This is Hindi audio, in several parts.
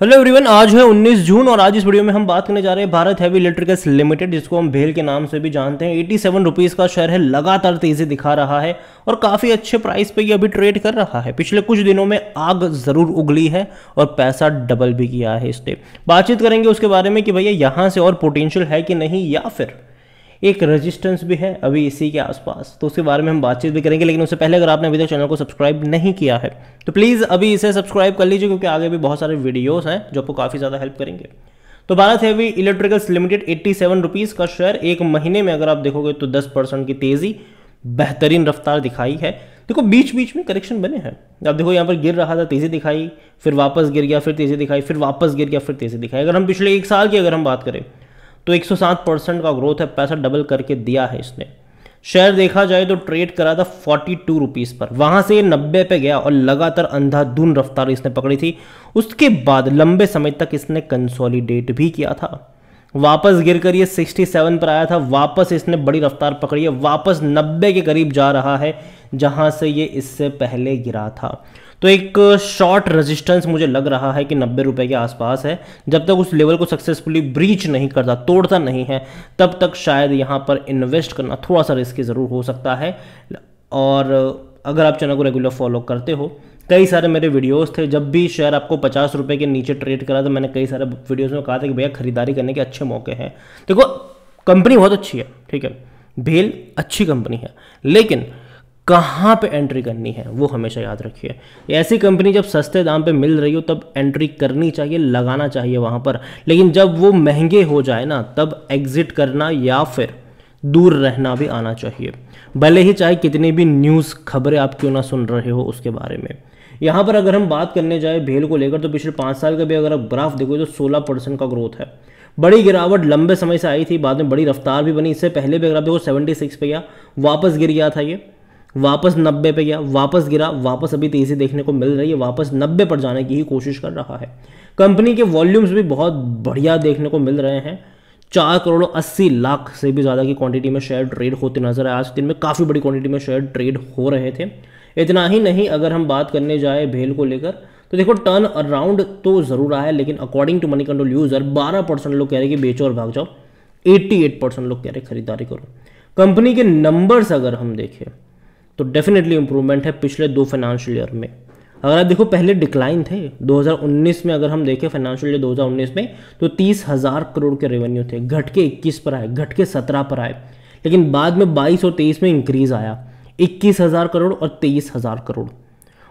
हेलो एवरीवन आज है 19 जून और आज इस वीडियो में हम बात करने जा रहे हैं भारत हैवी इलेक्ट्रिकल्स लिमिटेड जिसको हम भेल के नाम से भी जानते हैं 87 सेवन रुपीज़ का शेयर है लगातार तेज़ी दिखा रहा है और काफ़ी अच्छे प्राइस पे ये अभी ट्रेड कर रहा है पिछले कुछ दिनों में आग ज़रूर उगली है और पैसा डबल भी किया है इसने बातचीत करेंगे उसके बारे में कि भैया यहाँ से और पोटेंशियल है कि नहीं या फिर एक रेजिस्टेंस भी है अभी इसी के आसपास तो उसके बारे में हम बातचीत भी करेंगे लेकिन उससे पहले अगर आपने अभी तक चैनल को सब्सक्राइब नहीं किया है तो प्लीज़ अभी इसे सब्सक्राइब कर लीजिए क्योंकि आगे भी बहुत सारे वीडियोज़ हैं जो आपको काफ़ी ज़्यादा हेल्प करेंगे तो Bharat heavy electricals limited eighty seven का शेयर एक महीने में अगर आप देखोगे तो दस परसेंट की तेज़ी बेहतरीन रफ्तार दिखाई है देखो बीच बीच में करेक्शन बने हैं आप देखो यहाँ पर गिर रहा था तेज़ी दिखाई फिर वापस गिर गया फिर तेज़ी दिखाई फिर वापस गिर गया फिर तेज़ी दिखाई अगर हम पिछले एक साल की अगर हम बात करें तो 107 परसेंट का ग्रोथ है पैसा डबल करके दिया है इसने शेयर देखा जाए तो ट्रेड करा था फोर्टी टू रुपीज़ पर वहाँ से ये नब्बे पे गया और लगातार अंधाधुन रफ्तार इसने पकड़ी थी उसके बाद लंबे समय तक इसने कंसोलिडेट भी किया था वापस गिर कर ये सिक्सटी सेवन पर आया था वापस इसने बड़ी रफ्तार पकड़ी है वापस नब्बे के करीब जा रहा है जहाँ से ये इससे पहले गिरा था तो एक शॉर्ट रेजिस्टेंस मुझे लग रहा है कि नब्बे रुपये के आसपास है जब तक उस लेवल को सक्सेसफुली ब्रीच नहीं करता तोड़ता नहीं है तब तक शायद यहाँ पर इन्वेस्ट करना थोड़ा सा रिस्की ज़रूर हो सकता है और अगर आप चैनल को रेगुलर फॉलो करते हो कई सारे मेरे वीडियोस थे जब भी शेयर आपको पचास रुपये के नीचे ट्रेड करा तो मैंने कई सारे वीडियोस में कहा था कि भैया खरीदारी करने के अच्छे मौके हैं देखो कंपनी बहुत अच्छी है ठीक है भेल अच्छी कंपनी है लेकिन कहाँ पे एंट्री करनी है वो हमेशा याद रखिए ऐसी कंपनी जब सस्ते दाम पे मिल रही हो तब एंट्री करनी चाहिए लगाना चाहिए वहाँ पर लेकिन जब वो महंगे हो जाए ना तब एग्जिट करना या फिर दूर रहना भी आना चाहिए भले ही चाहे कितनी भी न्यूज़ खबरें आप क्यों ना सुन रहे हो उसके बारे में यहाँ पर अगर हम बात करने जाए भेल को लेकर तो पिछले पाँच साल का भी अगर आप ग्राफ देखो तो सोलह परसेंट का ग्रोथ है बड़ी गिरावट लंबे समय से आई थी बाद में बड़ी रफ्तार भी बनी इससे पहले भी अगर आप देखो सेवेंटी सिक्स पे गया वापस गिर गया था ये वापस नब्बे पे गया वापस गिरा वापस अभी तेज़ी देखने को मिल रही है वापस नब्बे पर जाने की ही कोशिश कर रहा है कंपनी के वॉल्यूम्स भी बहुत बढ़िया देखने को मिल रहे हैं चार करोड़ अस्सी लाख से भी ज़्यादा की क्वांटिटी में शेयर ट्रेड होते नजर आए आज दिन में काफ़ी बड़ी क्वांटिटी में शेयर ट्रेड हो रहे थे इतना ही नहीं अगर हम बात करने जाए भेल को लेकर तो देखो टर्न अराउंड तो ज़रूर आया है लेकिन according to money control user 12 percent लोग कह रहे कि बेचो और भाग जाओ 88 परसेंट लोग कह रहे खरीदारी करो कंपनी के नंबर्स अगर हम देखें तो डेफिनेटली इंप्रूवमेंट है पिछले दो फाइनेंशियल ईयर में अगर आप देखो पहले डिक्लाइन थे 2019 में अगर हम देखें फाइनेंशियल ईयर 2019 में तो तीस हज़ार करोड़ के रेवेन्यू थे घट के इक्कीस पर आए घट के सत्रह पर आए लेकिन बाद में बाईस और तेईस में इंक्रीज आया इक्कीस हज़ार करोड़ और तेईस हज़ार करोड़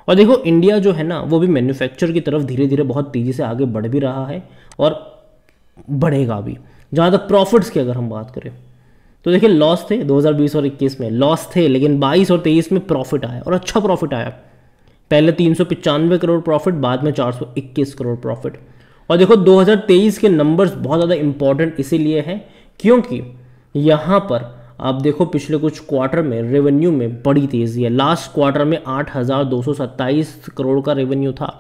और देखो इंडिया जो है ना वो भी मैन्युफैक्चर की तरफ धीरे धीरे बहुत तेज़ी से आगे बढ़ भी रहा है और बढ़ेगा भी जहाँ तक प्रॉफिट्स की अगर हम बात करें तो देखिए लॉस थे 2020 और 21 में लॉस थे लेकिन 22 और 23 में प्रॉफिट आया और अच्छा प्रॉफिट आया पहले तीन करोड़ प्रॉफिट बाद में 421 करोड़ प्रॉफिट और देखो 2023 के नंबर्स बहुत ज़्यादा इंपॉर्टेंट इसीलिए हैं क्योंकि यहाँ पर आप देखो पिछले कुछ क्वार्टर में रेवेन्यू में बड़ी तेज़ी है लास्ट क्वार्टर में आठ करोड़ का रेवेन्यू था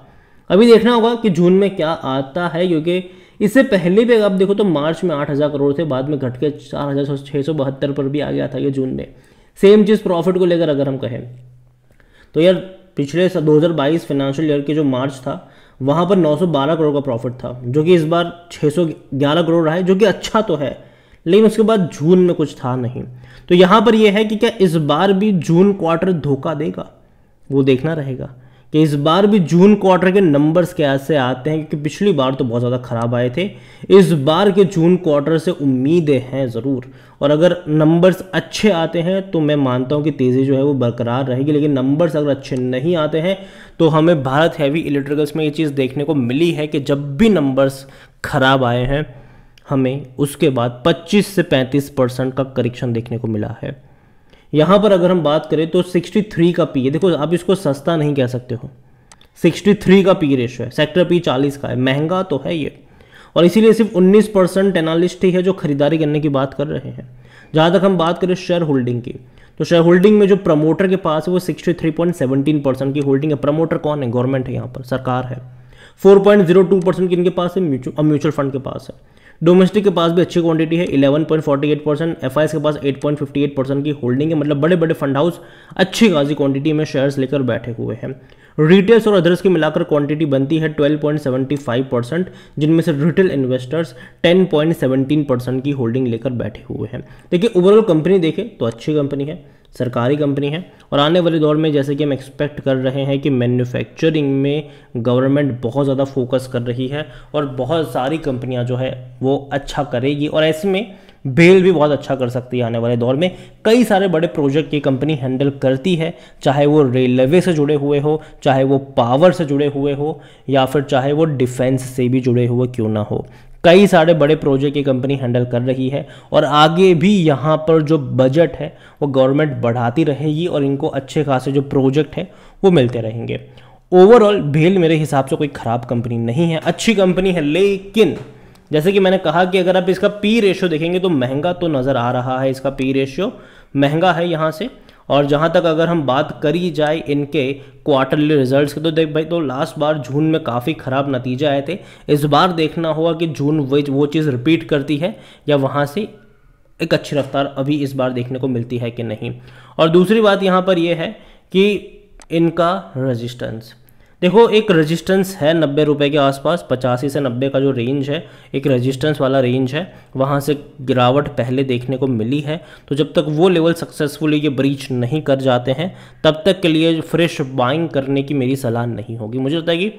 अभी देखना होगा कि जून में क्या आता है क्योंकि इससे पहले भी अगर आप देखो तो मार्च में आठ हज़ार करोड़ थे बाद में घट के चार हज़ार छः सौ बहत्तर पर भी आ गया था ये जून में सेम चीज़ प्रॉफिट को लेकर अगर हम कहें तो यार पिछले दो हजार बाईस फाइनेंशियल ईयर के जो मार्च था वहाँ पर नौ सौ बारह करोड़ का प्रॉफिट था जो कि इस बार सौ ग्यारह करोड़ रहा है जो कि अच्छा तो है लेकिन उसके बाद जून में कुछ था नहीं तो यहाँ पर यह है कि क्या इस बार भी जून क्वार्टर धोखा देगा वो देखना रहेगा कि इस बार भी जून क्वार्टर के नंबर्स कैसे आते हैं क्योंकि पिछली बार तो बहुत ज़्यादा ख़राब आए थे इस बार के जून क्वार्टर से उम्मीदें हैं ज़रूर और अगर नंबर्स अच्छे आते हैं तो मैं मानता हूँ कि तेज़ी जो है वो बरकरार रहेगी लेकिन नंबर्स अगर अच्छे नहीं आते हैं तो हमें भारत हैवी इलेक्ट्रिकल्स में ये चीज़ देखने को मिली है कि जब भी नंबर्स ख़राब आए हैं हमें उसके बाद पच्चीस से पैंतीस परसेंट का करेक्शन देखने को मिला है यहाँ पर अगर हम बात करें तो 63 का पी है देखो आप इसको सस्ता नहीं कह सकते हो 63 का पी रेशो है सेक्टर पी 40 का है महंगा तो है ये और इसीलिए सिर्फ 19 परसेंट एनालिस्ट ही है जो खरीदारी करने की बात कर रहे हैं जहाँ तक हम बात करें शेयर होल्डिंग की तो शेयर होल्डिंग में जो प्रमोटर के पास है वो सिक्सटी परसेंट की होल्डिंग है प्रमोटर कौन है गवर्नमेंट है यहाँ पर सरकार है 4.02 परसेंट किन के पास है म्यूचुअल फंड के पास है डोमेस्टिक के पास भी अच्छी क्वांटिटी है 11.48 परसेंट एफ के पास 8.58 परसेंट की होल्डिंग है मतलब बड़े बड़े फंड हाउस अच्छी खासी क्वांटिटी में शेयर्स लेकर बैठे हुए हैं रिटेल्स और अदर्स की मिलाकर क्वांटिटी बनती है 12.75 परसेंट जिनमें से रिटेल इन्वेस्टर्स 10.17 परसेंट की होल्डिंग लेकर बैठे हुए हैं देखिए ओवरऑल कंपनी देखें तो अच्छी कंपनी है सरकारी कंपनी है और आने वाले दौर में जैसे कि हम एक्सपेक्ट कर रहे हैं कि मैन्युफैक्चरिंग में गवर्नमेंट बहुत ज़्यादा फोकस कर रही है और बहुत सारी कंपनियां जो है वो अच्छा करेगी और ऐसे में बेल भी बहुत अच्छा कर सकती है आने वाले दौर में कई सारे बड़े प्रोजेक्ट ये कंपनी हैंडल करती है चाहे वो रेलवे से जुड़े हुए हो चाहे वो पावर से जुड़े हुए हो या फिर चाहे वो डिफेंस से भी जुड़े हुए क्यों ना हो कई सारे बड़े प्रोजेक्ट ये कंपनी हैंडल कर रही है और आगे भी यहाँ पर जो बजट है वो गवर्नमेंट बढ़ाती रहेगी और इनको अच्छे खासे जो प्रोजेक्ट हैं वो मिलते रहेंगे ओवरऑल भेल मेरे हिसाब से कोई ख़राब कंपनी नहीं है अच्छी कंपनी है लेकिन जैसे कि मैंने कहा कि अगर आप इसका पी रेशियो देखेंगे तो महंगा तो नज़र आ रहा है इसका पी रेशियो महंगा है यहाँ से और जहाँ तक अगर हम बात करी जाए इनके क्वार्टरली रिजल्ट्स के तो देख भाई तो लास्ट बार जून में काफ़ी ख़राब नतीजे आए थे इस बार देखना होगा कि जून वही वो चीज़ रिपीट करती है या वहाँ से एक अच्छी रफ्तार अभी इस बार देखने को मिलती है कि नहीं और दूसरी बात यहाँ पर यह है कि इनका रजिस्टेंस देखो एक रेजिस्टेंस है नब्बे रुपये के आसपास पचासी से नब्बे का जो रेंज है एक रेजिस्टेंस वाला रेंज है वहाँ से गिरावट पहले देखने को मिली है तो जब तक वो लेवल सक्सेसफुली ये ब्रीच नहीं कर जाते हैं तब तक के लिए फ्रेश बाइंग करने की मेरी सलाह नहीं होगी मुझे लगता है कि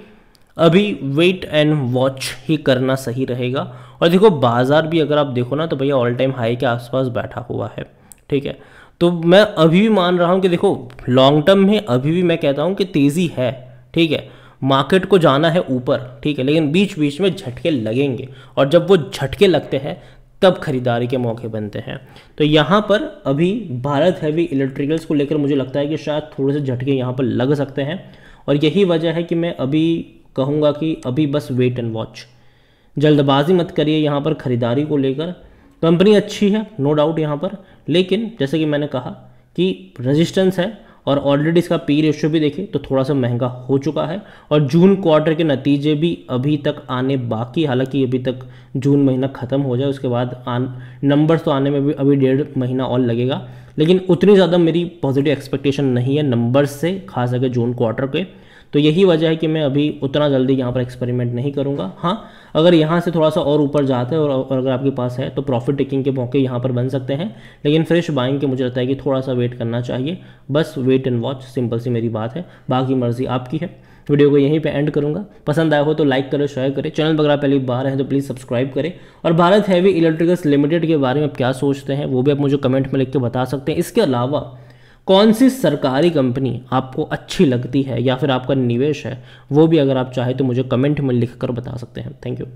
अभी वेट एंड वॉच ही करना सही रहेगा और देखो बाज़ार भी अगर आप देखो ना तो भैया ऑल टाइम हाई के आसपास बैठा हुआ है ठीक है तो मैं अभी भी मान रहा हूँ कि देखो लॉन्ग टर्म में अभी भी मैं कहता हूँ कि तेज़ी है ठीक है मार्केट को जाना है ऊपर ठीक है लेकिन बीच बीच में झटके लगेंगे और जब वो झटके लगते हैं तब खरीदारी के मौके बनते हैं तो यहाँ पर अभी भारत हैवी इलेक्ट्रिकल्स को लेकर मुझे लगता है कि शायद थोड़े से झटके यहाँ पर लग सकते हैं और यही वजह है कि मैं अभी कहूँगा कि अभी बस वेट एंड वॉच जल्दबाजी मत करिए यहाँ पर ख़रीदारी को लेकर कंपनी अच्छी है नो डाउट यहाँ पर लेकिन जैसे कि मैंने कहा कि रजिस्टेंस है और ऑलरेडी इसका पी रेशियो भी देखें तो थोड़ा सा महंगा हो चुका है और जून क्वार्टर के नतीजे भी अभी तक आने बाकी हालांकि अभी तक जून महीना ख़त्म हो जाए उसके बाद नंबर्स तो आने में भी अभी डेढ़ महीना और लगेगा लेकिन उतनी ज़्यादा मेरी पॉजिटिव एक्सपेक्टेशन नहीं है नंबर्स से खास करके जून क्वार्टर के तो यही वजह है कि मैं अभी उतना जल्दी यहाँ पर एक्सपेरिमेंट नहीं करूँगा हाँ अगर यहाँ से थोड़ा सा और ऊपर जाते हैं और अगर आपके पास है तो प्रॉफिट टेकिंग के मौके यहाँ पर बन सकते हैं लेकिन फ्रेश बाइंग के मुझे लगता है कि थोड़ा सा वेट करना चाहिए बस वेट एंड वॉच सिंपल सी मेरी बात है बाकी मर्जी आपकी है वीडियो को यहीं पे एंड करूंगा पसंद आया हो तो लाइक करें शेयर करें चैनल वगैरह पहली बार है तो प्लीज़ सब्सक्राइब करें और भारत हैवी इलेक्ट्रिकल्स लिमिटेड के बारे में आप क्या सोचते हैं वो भी आप मुझे कमेंट में लिख के बता सकते हैं इसके अलावा कौन सी सरकारी कंपनी आपको अच्छी लगती है या फिर आपका निवेश है वो भी अगर आप चाहें तो मुझे कमेंट में लिख कर बता सकते हैं थैंक यू